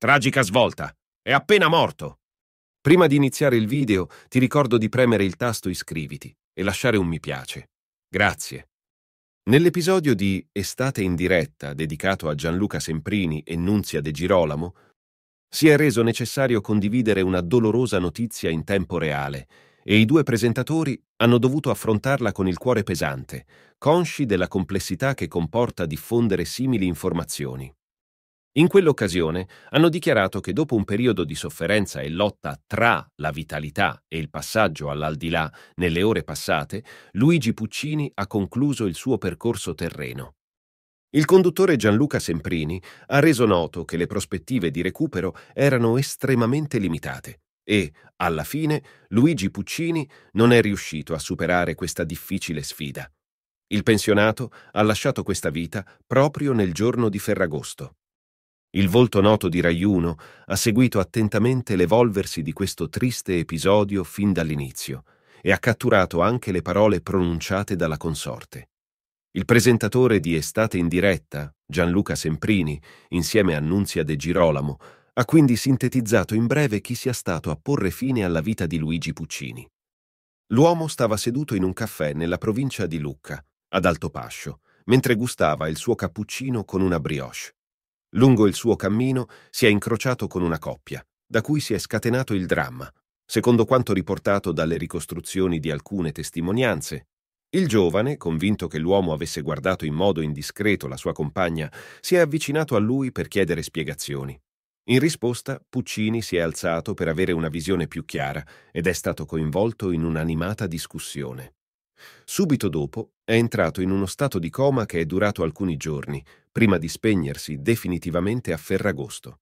Tragica svolta. È appena morto. Prima di iniziare il video ti ricordo di premere il tasto iscriviti e lasciare un mi piace. Grazie. Nell'episodio di Estate in diretta dedicato a Gianluca Semprini e Nunzia De Girolamo, si è reso necessario condividere una dolorosa notizia in tempo reale e i due presentatori hanno dovuto affrontarla con il cuore pesante, consci della complessità che comporta diffondere simili informazioni. In quell'occasione hanno dichiarato che dopo un periodo di sofferenza e lotta tra la vitalità e il passaggio all'aldilà nelle ore passate, Luigi Puccini ha concluso il suo percorso terreno. Il conduttore Gianluca Semprini ha reso noto che le prospettive di recupero erano estremamente limitate e, alla fine, Luigi Puccini non è riuscito a superare questa difficile sfida. Il pensionato ha lasciato questa vita proprio nel giorno di Ferragosto. Il volto noto di Raiuno ha seguito attentamente l'evolversi di questo triste episodio fin dall'inizio e ha catturato anche le parole pronunciate dalla consorte. Il presentatore di Estate in diretta, Gianluca Semprini, insieme a Nunzia De Girolamo, ha quindi sintetizzato in breve chi sia stato a porre fine alla vita di Luigi Puccini. L'uomo stava seduto in un caffè nella provincia di Lucca, ad Altopascio, mentre gustava il suo cappuccino con una brioche. Lungo il suo cammino si è incrociato con una coppia, da cui si è scatenato il dramma, secondo quanto riportato dalle ricostruzioni di alcune testimonianze. Il giovane, convinto che l'uomo avesse guardato in modo indiscreto la sua compagna, si è avvicinato a lui per chiedere spiegazioni. In risposta, Puccini si è alzato per avere una visione più chiara ed è stato coinvolto in un'animata discussione. Subito dopo è entrato in uno stato di coma che è durato alcuni giorni, prima di spegnersi definitivamente a Ferragosto.